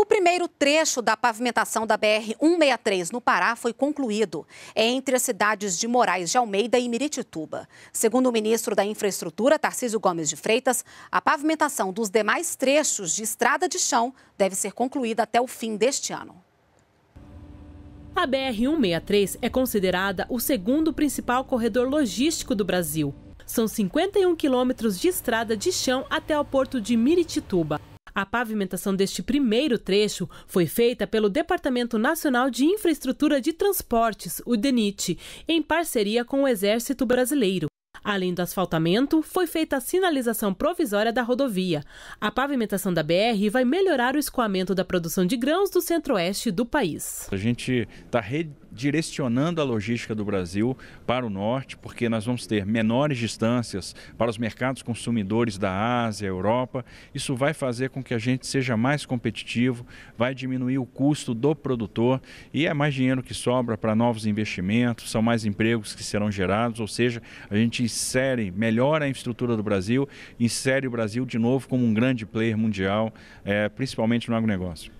O primeiro trecho da pavimentação da BR-163 no Pará foi concluído é entre as cidades de Moraes de Almeida e Miritituba. Segundo o ministro da Infraestrutura, Tarcísio Gomes de Freitas, a pavimentação dos demais trechos de estrada de chão deve ser concluída até o fim deste ano. A BR-163 é considerada o segundo principal corredor logístico do Brasil. São 51 quilômetros de estrada de chão até o porto de Miritituba. A pavimentação deste primeiro trecho foi feita pelo Departamento Nacional de Infraestrutura de Transportes, o DENIT, em parceria com o Exército Brasileiro. Além do asfaltamento, foi feita a sinalização provisória da rodovia. A pavimentação da BR vai melhorar o escoamento da produção de grãos do centro-oeste do país. A gente está redirecionando a logística do Brasil para o norte, porque nós vamos ter menores distâncias para os mercados consumidores da Ásia, Europa. Isso vai fazer com que a gente seja mais competitivo, vai diminuir o custo do produtor e é mais dinheiro que sobra para novos investimentos, são mais empregos que serão gerados, ou seja, a gente insere, melhora a infraestrutura do Brasil, insere o Brasil de novo como um grande player mundial, é, principalmente no agronegócio.